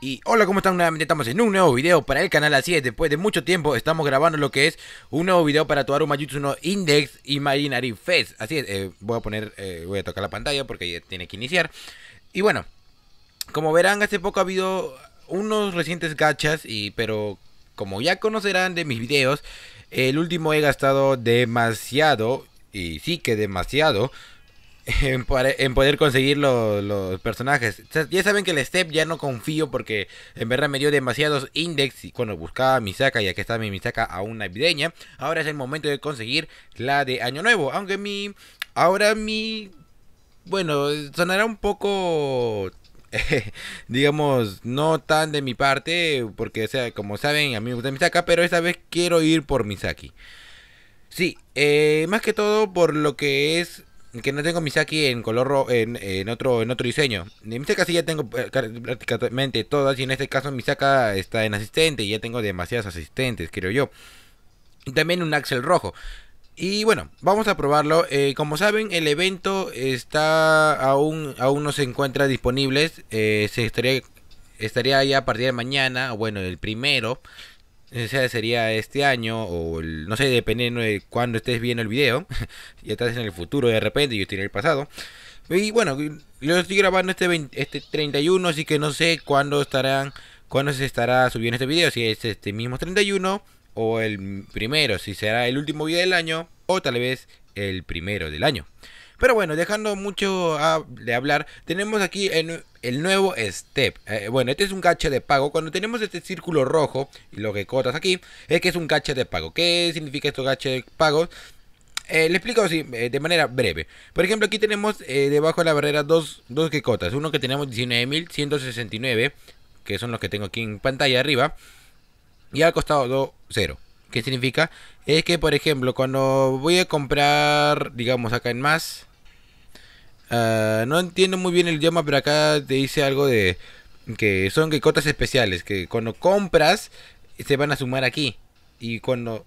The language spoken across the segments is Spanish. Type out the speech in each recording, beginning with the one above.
Y hola, ¿cómo están? Nuevamente estamos en un nuevo video para el canal, así es, después de mucho tiempo estamos grabando lo que es un nuevo video para un Majutsu no Index Imaginary Fest, así es, eh, voy a poner, eh, voy a tocar la pantalla porque ya tiene que iniciar, y bueno, como verán hace poco ha habido unos recientes gachas, y, pero como ya conocerán de mis videos, el último he gastado demasiado, y sí que demasiado, en, poder conseguir los personajes. Ya saben que el Step ya no confío porque en verdad me dio demasiados index y cuando buscaba a Misaka y aquí está mi Misaka aún navideña. Ahora es el momento de conseguir la de Año Nuevo. Aunque mi... Ahora mi... Bueno, sonará un poco digamos, no tan de mi parte, porque, sea, como saben, a mí me gusta Misaka, pero esta vez quiero ir por Misaki. Sí, eh, más que todo por lo que es que no tengo Misaki en color rojo en otro en otro diseño. Misaka este sí ya tengo eh, prácticamente todas y en este caso Misaka está en asistente y ya tengo demasiadas asistentes, creo yo. también un Axel rojo. Y bueno, vamos a probarlo. Eh, como saben, el evento está aún aún no se encuentra disponible. Eh, se estaría estaría ya a partir de mañana, bueno, el primero sería este año o no sé, depende de cuándo estés viendo el video. ya estás en el futuro de repente, yo estoy en el pasado. Y bueno, lo estoy grabando este 20, este 31, así que no sé cuándo estarán cuándo se estará subiendo este video, si es este mismo 31 o el primero, si será el último video del año o tal vez el primero del año. Pero bueno, dejando mucho de hablar, tenemos aquí en el nuevo step. Eh, bueno, este es un gache de pago. Cuando tenemos este círculo rojo y lo que cotas aquí, es que es un gache de pago. ¿Qué significa esto gache de pago? Eh, le explico así, eh, de manera breve. Por ejemplo, aquí tenemos debajo de la barrera dos, dos cotas Uno que tenemos 19.169, que son los que tengo aquí en pantalla arriba. Y al costado 0. ¿Qué significa? Es que, por ejemplo, cuando voy a comprar, digamos acá en más, Ah, no entiendo muy bien el idioma, pero acá te dice algo de que son que cotas especiales, que cuando compras se van a sumar aquí. Y cuando...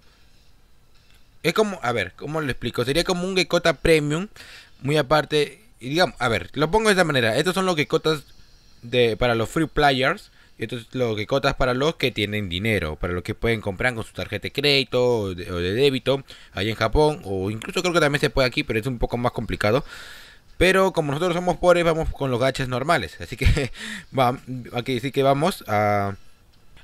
Es como, a ver, ¿cómo lo explico? Sería como un gecota Premium, muy aparte. Y digamos, a ver, lo pongo de esta manera. Estos son los gecotas de, para los free players. Y estos son los gecotas para los que tienen dinero. Para los que pueden comprar con su tarjeta de crédito o de, débito. Ahí en Japón. O incluso creo que también se puede aquí, pero es un poco más complicado. Pero como nosotros somos pobres, vamos con los gachas normales. Así que, aquí sí que vamos a...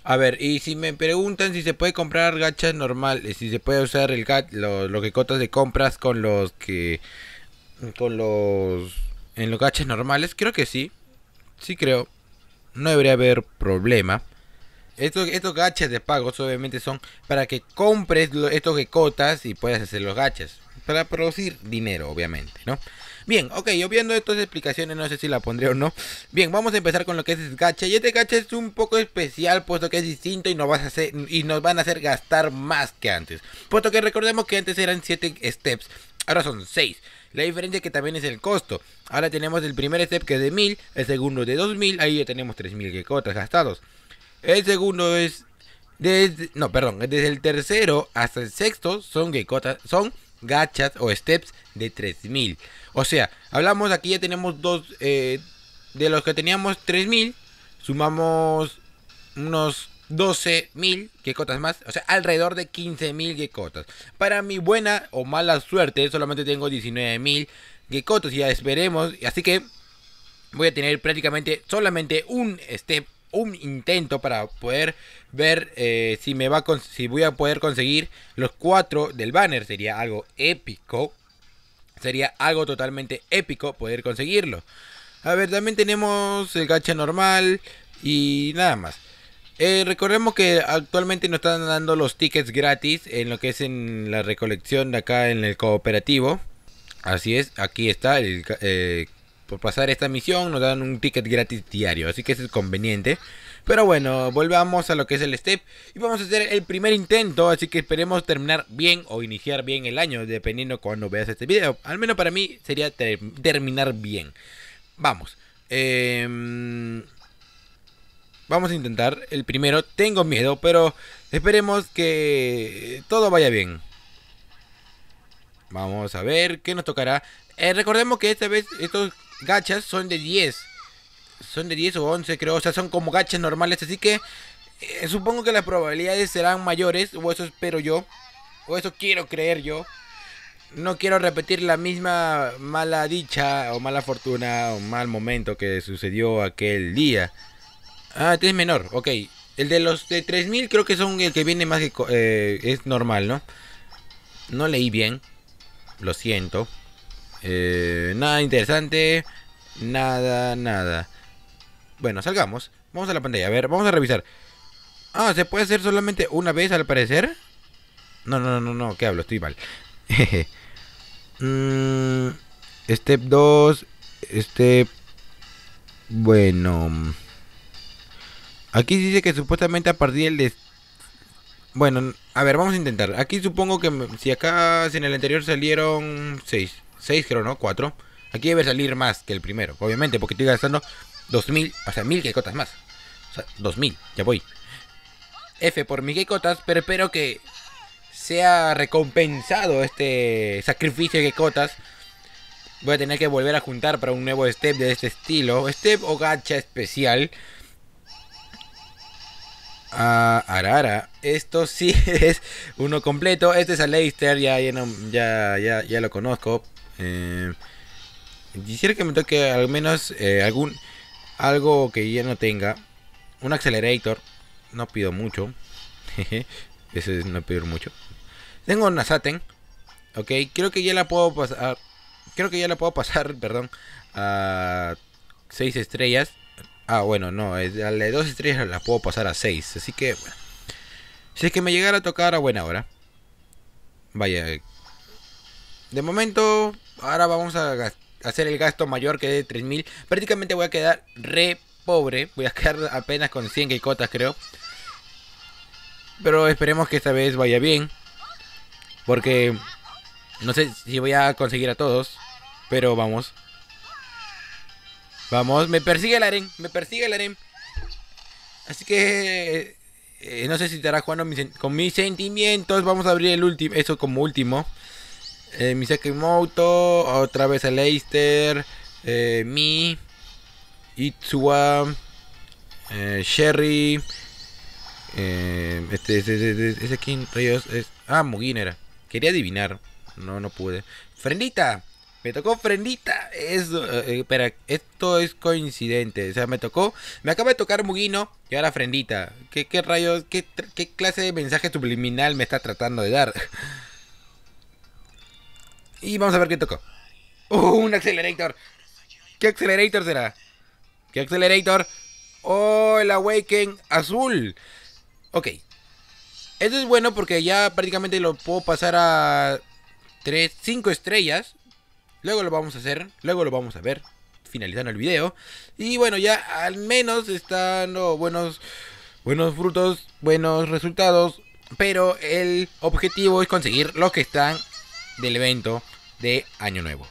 A ver, y si me preguntan si se puede comprar gachas normales. si se puede usar el gat, que de compras con los que... Con los... En los gachas normales, creo que sí. Sí creo. No debería haber problema. Estos, estos gachas de pagos obviamente son para que compres estos que y puedas hacer los gachas. Para producir dinero, obviamente, ¿no? Bien, ok, yo viendo estas explicaciones no sé si la pondré o no. Bien, vamos a empezar con lo que es el gacha. Y este gacha es un poco especial puesto que es distinto y nos, a hacer, van a hacer gastar más que antes. Puesto que recordemos que antes eran 7 steps, ahora son 6. La diferencia que también es el costo. Ahora tenemos el primer step que es de 1000, el segundo de 2000, ahí ya tenemos 3000 gecotas gastados. El segundo es no, perdón, desde el tercero hasta el sexto son gecotas, son gachas o steps de 3000. O sea, hablamos aquí ya tenemos dos. Eh, de los que teníamos 3000, sumamos unos 12.000 gecotas más, o sea, alrededor de 15.000 gecotas. Para mi buena o mala suerte, solamente tengo 19.000 gecotas, ya esperemos, así que voy a tener prácticamente solamente un step un intento para poder ver eh, si me va si voy a poder conseguir los cuatro del banner. Sería algo épico. Sería algo totalmente épico poder conseguirlo. A ver, también tenemos el gacha normal y nada más. Eh, recordemos que actualmente nos están dando los tickets gratis en lo que es en la recolección de acá en el cooperativo. Así es, aquí está el eh, por pasar esta misión nos dan un ticket gratis diario, así que es conveniente. Pero bueno, volvamos a lo que es el step y vamos a hacer el primer intento, así que esperemos terminar bien o iniciar bien el año, dependiendo cuando veas este video. Al menos para mí sería terminar bien. Vamos. Em, vamos a intentar el primero. Tengo miedo, pero esperemos que todo vaya bien. Vamos a ver qué nos tocará. Eh, recordemos que esta vez estos gachas son de 10. Son de 10 o 11 creo, o sea, son como gachas normales, así que eh, supongo que las probabilidades serán mayores, o eso espero yo, o eso quiero creer yo. No quiero repetir la misma mala dicha o mala fortuna o mal momento que sucedió aquel día. Ah, este es menor, ok. El de los de 3000 creo que son el que viene más eh, es normal, ¿no? No leí bien, lo siento. Eh, nada interesante. Nada, nada. Bueno, salgamos. Vamos a la pantalla. A ver, vamos a revisar. Ah, ¿se puede hacer solamente una vez al parecer? No, no, no, no, no. ¿Qué hablo? Estoy mal. Mmm... step 2. Step... Bueno. Aquí dice que supuestamente a partir del... De... Bueno, a ver, vamos a intentar. Aquí supongo que si acá, si en el anterior salieron 6. 6 creo, ¿no? 4. Aquí debe salir más que el primero, obviamente, porque estoy gastando 2000, o sea, 1000 cotas más. O sea, 2000, ya voy. F por mis cotas, pero espero que sea recompensado este sacrificio de cotas. Voy a tener que volver a juntar para un nuevo step de este estilo. Step o gacha especial. Ah, Arara. Esto sí es uno completo. Este es a Leister ya, ya, ya, ya lo conozco. Eh, quisiera que me toque al menos eh, algún algo que ya no tenga. Un accelerator. No pido mucho. Ese no pido mucho. Tengo una Saten. Ok, creo que ya la puedo pasar. Creo que ya la puedo pasar, perdón. A 6 estrellas. Ah, bueno, no. A las 2 estrellas la puedo pasar a 6. Así que, Si es que me llegara a tocar a buena hora. Vaya, de momento, ahora vamos a hacer el gasto mayor que de 3000. Prácticamente voy a quedar re pobre. Voy a quedar apenas con 100 cotas creo. Pero esperemos que esta vez vaya bien. Porque no sé si voy a conseguir a todos. Pero vamos. Vamos, me persigue el aren. Me persigue el aren. Así que eh, no sé si estará jugando con mis sentimientos. Vamos a abrir el último, eso como último eh, Moto, otra vez a Leicester, eh, Mi, Itsuwa, Sherry, eh, este, este, este, es, ah, Mugin era, quería adivinar, no, no pude. Frendita, me tocó Frendita eso, espera, esto es coincidente, o sea, me tocó, me acaba de tocar Mugino y ahora Frendita ¿qué, qué rayos, qué, qué clase de mensaje subliminal me está tratando de dar? Y vamos a ver qué tocó. Uh, un Accelerator! ¿Qué Accelerator será? ¿Qué Accelerator? ¡Oh, el Awaken azul! Ok. Esto es bueno porque ya prácticamente lo puedo pasar a 3, 5 estrellas. Luego lo vamos a hacer, luego lo vamos a ver, finalizando el video. Y bueno, ya al menos están oh, buenos, buenos frutos, buenos resultados. Pero el objetivo es conseguir lo que están del evento de Año Nuevo.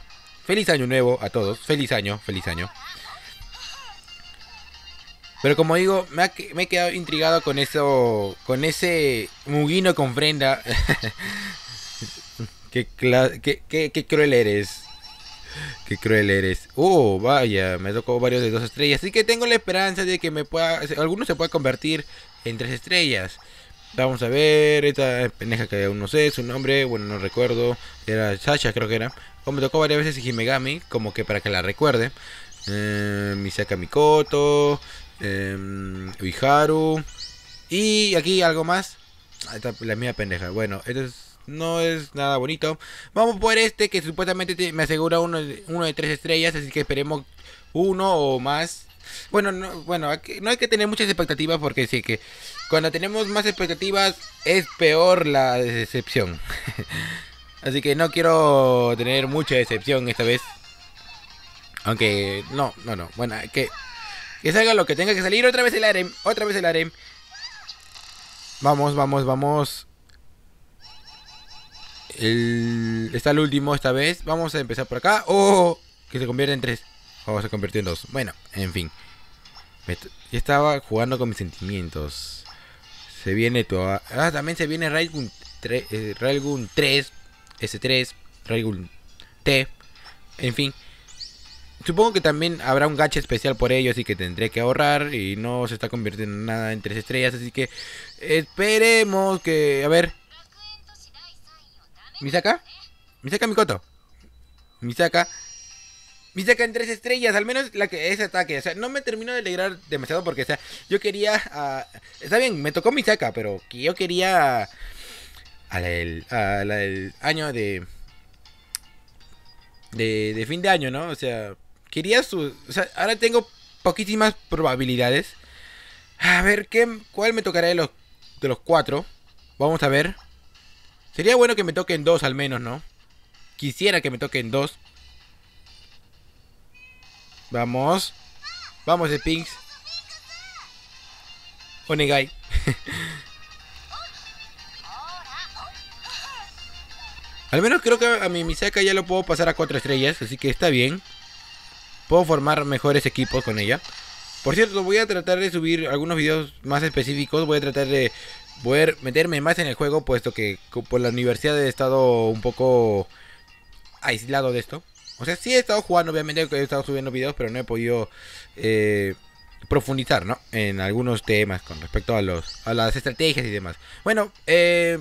Feliz Año Nuevo a todos. Feliz año, feliz año. Pero como digo, me, he quedado intrigado con eso, con ese mugino con Frenda. qué, cruel eres. Qué cruel eres. Oh, vaya, me tocó varios de dos estrellas. Así que tengo la esperanza de que me pueda, alguno se pueda convertir en tres estrellas. Vamos a ver, esta pendeja que aún no sé su nombre, bueno, no recuerdo. Era Sasha, creo que era. O me tocó varias veces Himegami, como que para que la recuerde. Eh, Misaka Mikoto, em, Uiharu. Y aquí algo más. Esta, la mía pendeja. Bueno, esto no es nada bonito. Vamos por este que supuestamente me asegura uno, uno de tres estrellas, así que esperemos uno o más bueno, no, bueno, no hay que tener muchas expectativas porque sí que cuando tenemos más expectativas es peor la decepción. Así que no quiero tener mucha decepción esta vez. Aunque no, no, no. Bueno, que, que salga lo que tenga que salir. Otra vez el harem, otra vez el harem. Vamos, vamos, vamos. está el último esta vez. Vamos a empezar por acá. ¡Oh! Que se convierte en tres. O oh, a se convirtió en dos. Bueno, en fin estaba jugando con mis sentimientos. Se viene tu. Ah, también se viene Railgun 3, 3, S3, Railgun T. En fin. Supongo que también habrá un gacha especial por ello, así que tendré que ahorrar y no se está convirtiendo en nada en tres estrellas, así que esperemos que... A ver. ¿Misaka? ¿Misaka Mikoto? ¿Misaka? saca en tres estrellas, al menos la que ese ataque. O sea, no me termino de alegrar demasiado porque, o sea, yo quería. Ah, está bien, me tocó mi saca, pero que yo quería. a la del, año de, de. fin de año, ¿no? O sea, quería su. O sea, ahora tengo poquísimas probabilidades. A ver, ¿qué, ¿cuál me tocará de los, de los cuatro? Vamos a ver. Sería bueno que me toquen dos al menos, ¿no? Quisiera que me toquen dos. Vamos. Vamos, de Onegai. Al menos creo que a mi Misaka ya lo puedo pasar a 4 estrellas, así que está bien. Puedo formar mejores equipos con ella. Por cierto, voy a tratar de subir algunos videos más específicos. Voy a tratar de poder meterme más en el juego, puesto que por la universidad he estado un poco aislado de esto. O sea, sí he estado jugando, obviamente he estado subiendo videos, pero no he podido eh, profundizar, ¿no? En algunos temas con respecto a los las estrategias y demás. Bueno, eh,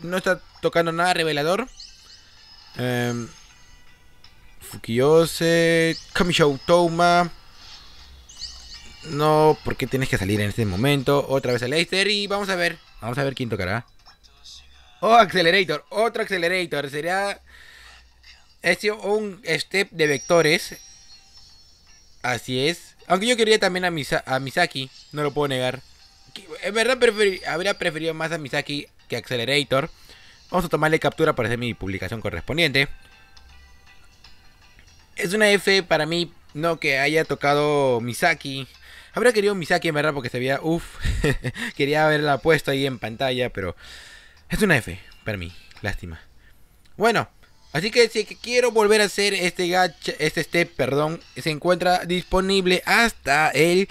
no está tocando nada revelador. Eh, Fukiyose, Kamishou Toma. No, qué tienes que salir en este momento? Otra vez el Leicester y vamos a ver. Vamos a ver quién tocará. Oh, Accelerator, otro Accelerator. Sería es un step de vectores. Así es. Aunque yo quería también a, Misaki, no lo puedo negar. En verdad habría preferido más a Misaki que Accelerator. Vamos a tomarle captura para hacer mi publicación correspondiente. Es una F para mí, no que haya tocado Misaki. Habría querido Misaki en verdad porque se veía, Uf. quería haberla puesto ahí en pantalla, pero es una F para mí, lástima. Bueno, Así que si quiero volver a hacer este gacha, este step, perdón, se encuentra disponible hasta el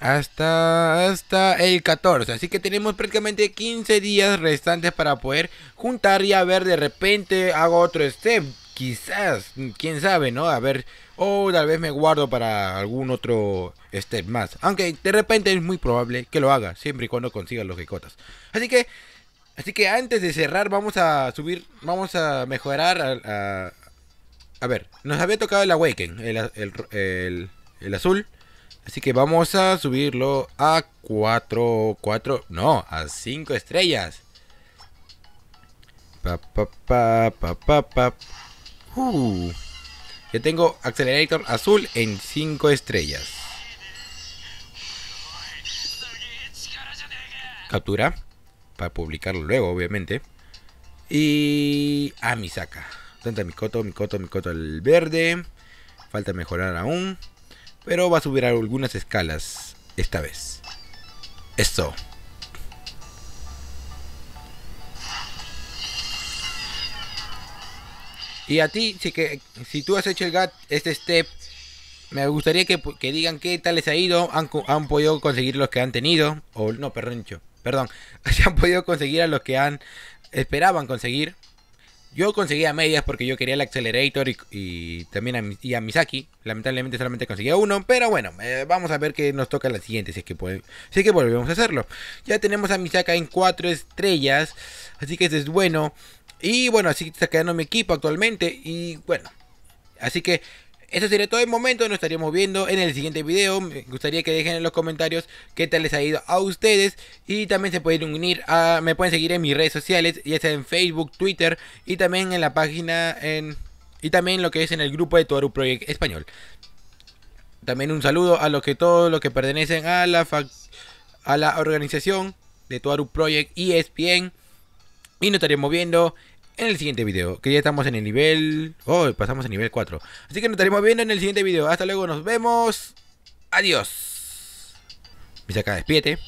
hasta, hasta el 14. Así que tenemos prácticamente 15 días restantes para poder juntar y a ver de repente hago otro step. Quizás, quién sabe, ¿no? A ver, o tal vez me guardo para algún otro step más. Aunque de repente es muy probable que lo haga, siempre y cuando consiga los gecotas. Así que Así que antes de cerrar, vamos a subir, vamos a mejorar a... a, ver, nos había tocado el Awaken, el, el, azul. Así que vamos a subirlo a 4, 4, no, a 5 estrellas. Pa, pa, pa, pa, pa, pa. Uh, yo tengo Accelerator azul en 5 estrellas. Captura para publicarlo luego, obviamente. Y a ah, mi saca Tanta Mikoto, Mikoto, Mikoto el verde. Falta mejorar aún. Pero va a subir algunas escalas esta vez. Esto. Y a ti, si, que, si tú has hecho el GAT, este step, me gustaría que, digan qué tal les ha ido, han, podido conseguir los que han tenido, o no, perrencho perdón, han podido conseguir a los que han esperaban conseguir. Yo conseguí a medias porque yo quería el Accelerator y, también a, Misaki. Lamentablemente solamente conseguí a uno. Pero bueno, eh, vamos a ver qué nos toca la siguiente. Si es, que puede, si que volvemos a hacerlo. Ya tenemos a Misaka en cuatro estrellas. Así que eso es bueno. Y bueno, así está quedando mi equipo actualmente. Y bueno. Así que esto sería todo el momento, nos estaríamos viendo en el siguiente video. Me gustaría que dejen en los comentarios qué tal les ha ido a ustedes. Y también se pueden unir a. Me pueden seguir en mis redes sociales, ya sea en Facebook, Twitter y también en la página. y también lo que es en el grupo de Tuaru Project Español. También un saludo a los que todos los que pertenecen a la, a la organización de Tuaru Project ESPN. Y nos estaremos viendo en el siguiente video. Que ya estamos en el nivel... Oh, pasamos al nivel 4. Así que nos estaremos viendo en el siguiente video. Hasta luego, nos vemos. Adiós. Mis acá, despídete.